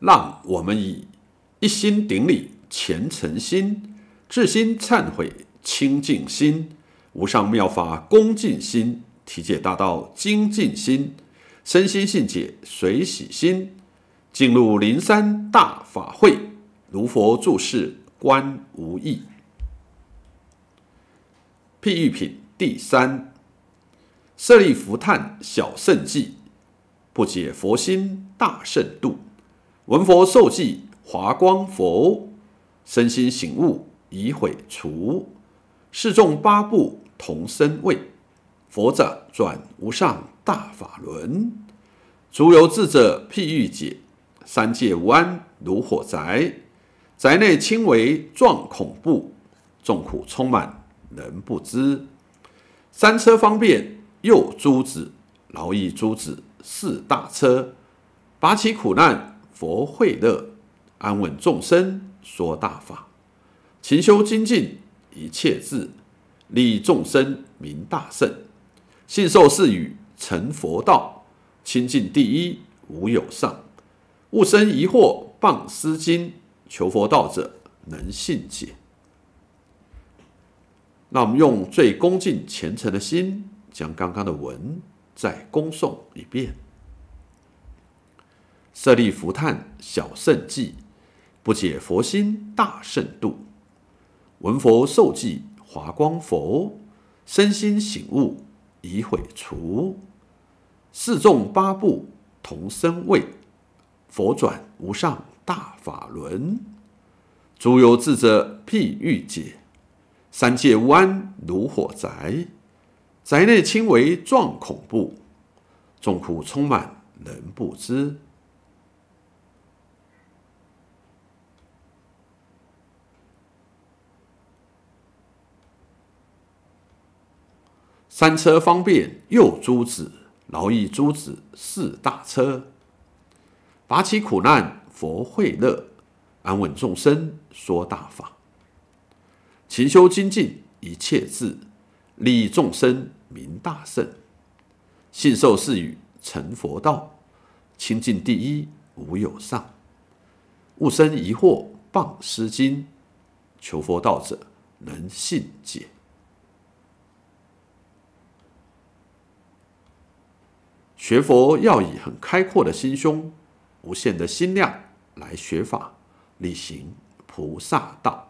让我们以一心顶礼虔诚心，至心忏悔清净心，无上妙法恭敬心，体解大道精进心，身心信解随喜心，进入灵山大法会，如佛住世观无异。譬喻品第三，舍利弗叹小圣迹，不解佛心大圣度。闻佛受记，华光佛，身心醒悟，已毁除。示众八部同生会，佛者转无上大法轮。足有智者譬喻解，三界无安如火宅，宅内轻微状恐怖，众苦充满人不知。三车方便又诸子，劳役诸子四大车，拔起苦难。佛慧乐，安稳众生说大法，勤修精进一切智，利益众生明大圣，信受是语成佛道，清净第一无有上，勿生疑惑谤失经，求佛道者能信解。那我们用最恭敬虔诚的心，将刚刚的文再恭诵一遍。舍利弗叹小圣迹，不解佛心大圣度。闻佛受记华光佛，身心醒悟已悔除。四众八部同生畏，佛转无上大法轮。诸有智者辟欲解，三界无安如火宅，宅内清为壮恐怖，众苦充满人不知。三车方便又诸子，劳役诸子四大车。拔起苦难佛慧乐，安稳众生说大法。勤修精进一切智，利益众生明大圣。信受是语成佛道，清净第一无有上。勿生疑惑谤失经，求佛道者能信解。学佛要以很开阔的心胸、无限的心量来学法、力行菩萨道。